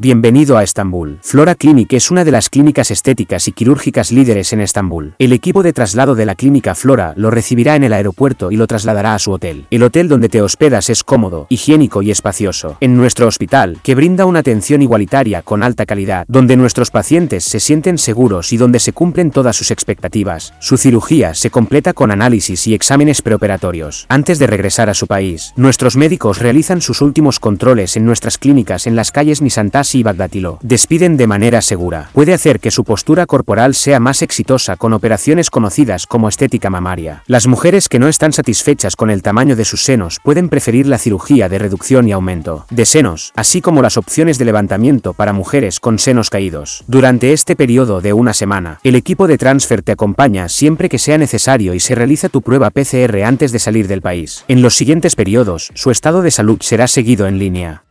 Bienvenido a Estambul. Flora Clinic es una de las clínicas estéticas y quirúrgicas líderes en Estambul. El equipo de traslado de la clínica Flora lo recibirá en el aeropuerto y lo trasladará a su hotel. El hotel donde te hospedas es cómodo, higiénico y espacioso. En nuestro hospital, que brinda una atención igualitaria con alta calidad, donde nuestros pacientes se sienten seguros y donde se cumplen todas sus expectativas. Su cirugía se completa con análisis y exámenes preoperatorios. Antes de regresar a su país, nuestros médicos realizan sus últimos controles en nuestras clínicas en las calles Nisantas y Bagdatilo. Despiden de manera segura. Puede hacer que su postura corporal sea más exitosa con operaciones conocidas como estética mamaria. Las mujeres que no están satisfechas con el tamaño de sus senos pueden preferir la cirugía de reducción y aumento de senos, así como las opciones de levantamiento para mujeres con senos caídos. Durante este periodo de una semana, el equipo de transfer te acompaña siempre que sea necesario y se realiza tu prueba PCR antes de salir del país. En los siguientes periodos, su estado de salud será seguido en línea.